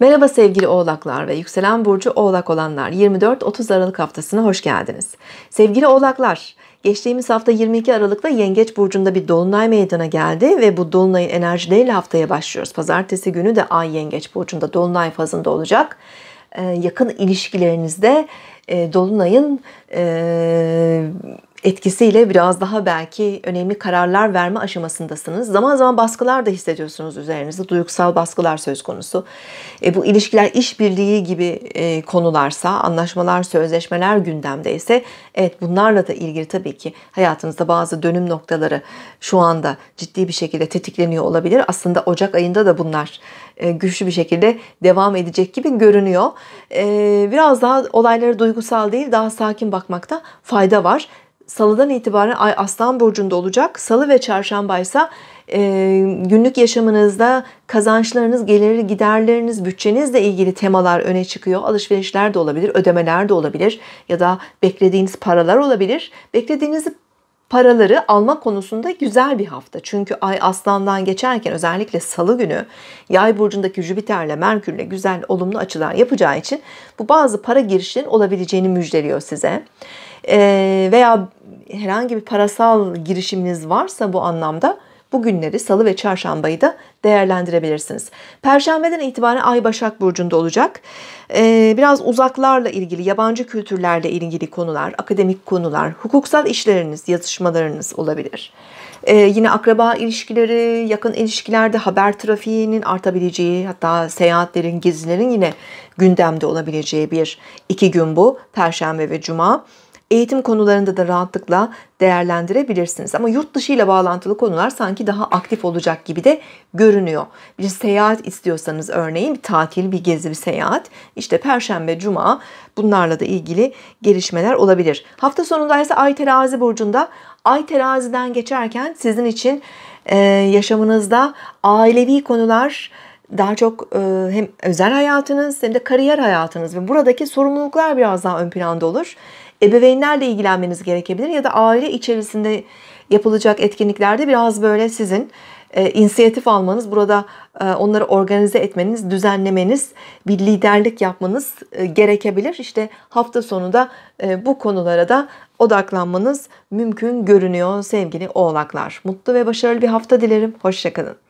Merhaba sevgili oğlaklar ve yükselen burcu oğlak olanlar 24-30 Aralık haftasına hoş geldiniz. Sevgili oğlaklar geçtiğimiz hafta 22 Aralık'ta Yengeç Burcu'nda bir dolunay meydana geldi ve bu dolunayın enerjileriyle haftaya başlıyoruz. Pazartesi günü de Ay Yengeç Burcu'nda dolunay fazında olacak. Ee, yakın ilişkilerinizde e, dolunayın e, etkisiyle biraz daha belki önemli kararlar verme aşamasındasınız. Zaman zaman baskılar da hissediyorsunuz üzerinizde. Duygusal baskılar söz konusu. E, bu ilişkiler işbirliği gibi e, konularsa, anlaşmalar, sözleşmeler gündemde ise evet bunlarla da ilgili tabii ki hayatınızda bazı dönüm noktaları şu anda ciddi bir şekilde tetikleniyor olabilir. Aslında Ocak ayında da bunlar e, güçlü bir şekilde devam edecek gibi görünüyor. E, biraz daha olaylara duygusal değil, daha sakin bakmakta fayda var salıdan itibaren ay aslan burcunda olacak. Salı ve çarşamba ise e, günlük yaşamınızda kazançlarınız, geliri giderleriniz, bütçenizle ilgili temalar öne çıkıyor. Alışverişler de olabilir, ödemeler de olabilir ya da beklediğiniz paralar olabilir. Beklediğiniz paraları alma konusunda güzel bir hafta. Çünkü ay aslandan geçerken özellikle salı günü yay burcundaki Jüpiter'le Merkür'le güzel olumlu açılar yapacağı için bu bazı para girişinin olabileceğini müjdeliyor size. Ee, veya herhangi bir parasal girişiminiz varsa bu anlamda bugünleri salı ve çarşambayı da değerlendirebilirsiniz. Perşembeden itibaren Ay Başak Burcu'nda olacak. Ee, biraz uzaklarla ilgili, yabancı kültürlerle ilgili konular, akademik konular, hukuksal işleriniz, yazışmalarınız olabilir. Ee, yine akraba ilişkileri, yakın ilişkilerde haber trafiğinin artabileceği, hatta seyahatlerin, gezilerin yine gündemde olabileceği bir iki gün bu. Perşembe ve Cuma eğitim konularında da rahatlıkla değerlendirebilirsiniz. Ama yurt dışı ile bağlantılı konular sanki daha aktif olacak gibi de görünüyor. Bir seyahat istiyorsanız örneğin bir tatil, bir gezi, bir seyahat. işte perşembe, cuma bunlarla da ilgili gelişmeler olabilir. Hafta sonunda ise Ay Terazi burcunda Ay Terazi'den geçerken sizin için e, yaşamınızda ailevi konular daha çok e, hem özel hayatınız hem de kariyer hayatınız ve buradaki sorumluluklar biraz daha ön planda olur. Ebeveynlerle ilgilenmeniz gerekebilir ya da aile içerisinde yapılacak etkinliklerde biraz böyle sizin e, inisiyatif almanız, burada e, onları organize etmeniz, düzenlemeniz, bir liderlik yapmanız gerekebilir. İşte hafta sonunda e, bu konulara da odaklanmanız mümkün görünüyor sevgili oğlaklar. Mutlu ve başarılı bir hafta dilerim. Hoşçakalın.